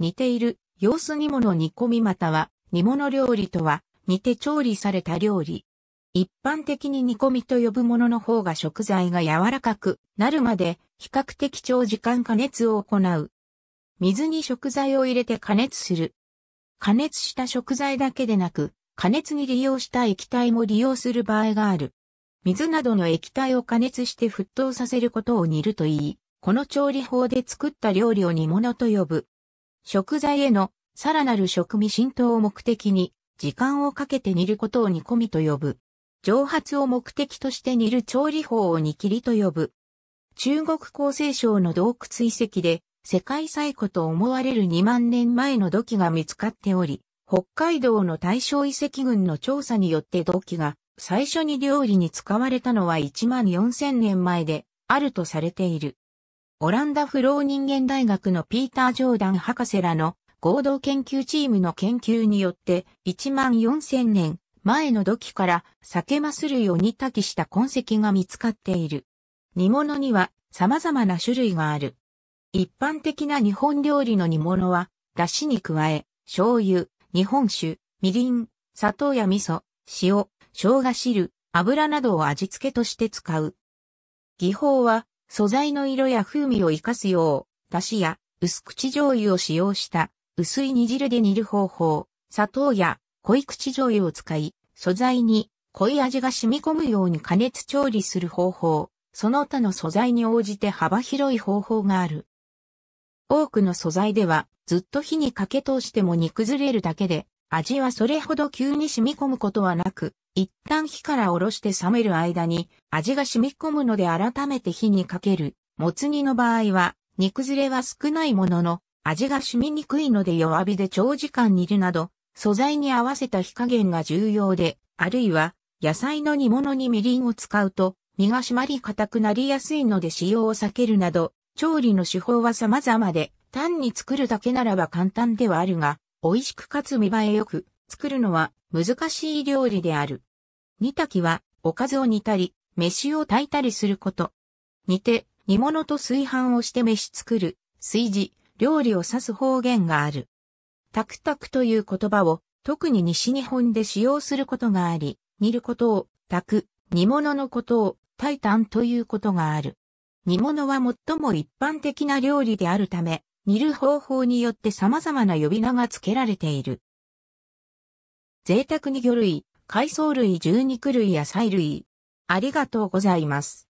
似ている、様子煮物煮込みまたは、煮物料理とは、煮て調理された料理。一般的に煮込みと呼ぶものの方が食材が柔らかくなるまで比較的長時間加熱を行う。水に食材を入れて加熱する。加熱した食材だけでなく、加熱に利用した液体も利用する場合がある。水などの液体を加熱して沸騰させることを煮るといい、この調理法で作った料理を煮物と呼ぶ。食材へのさらなる食味浸透を目的に、時間をかけて煮ることを煮込みと呼ぶ。蒸発を目的として煮る調理法を煮切りと呼ぶ。中国厚生省の洞窟遺跡で、世界最古と思われる2万年前の土器が見つかっており、北海道の大正遺跡群の調査によって土器が最初に料理に使われたのは1万4000年前であるとされている。オランダフロー人間大学のピーター・ジョーダン博士らの合同研究チームの研究によって1万4000年前の土器から酒マス類を煮炊きした痕跡が見つかっている。煮物には様々な種類がある。一般的な日本料理の煮物は、だしに加え、醤油、日本酒、みりん、砂糖や味噌、塩、生姜汁、油などを味付けとして使う。技法は、素材の色や風味を活かすよう、出汁や薄口醤油を使用した薄い煮汁で煮る方法、砂糖や濃い口醤油を使い、素材に濃い味が染み込むように加熱調理する方法、その他の素材に応じて幅広い方法がある。多くの素材ではずっと火にかけ通しても煮崩れるだけで、味はそれほど急に染み込むことはなく、一旦火からおろして冷める間に味が染み込むので改めて火にかける。もつ煮の場合は煮崩れは少ないものの味が染みにくいので弱火で長時間煮るなど素材に合わせた火加減が重要で、あるいは野菜の煮物にみりんを使うと身が締まり固くなりやすいので使用を避けるなど調理の手法は様々で単に作るだけならば簡単ではあるが美味しくかつ見栄えよく作るのは難しい料理である。煮炊きは、おかずを煮たり、飯を炊いたりすること。煮て、煮物と炊飯をして飯作る、炊事、料理を指す方言がある。タクタクという言葉を、特に西日本で使用することがあり、煮ることを、炊く、煮物のことを、炊いたんということがある。煮物は最も一般的な料理であるため、煮る方法によって様々な呼び名が付けられている。贅沢に魚類、海藻類12類野菜類。ありがとうございます。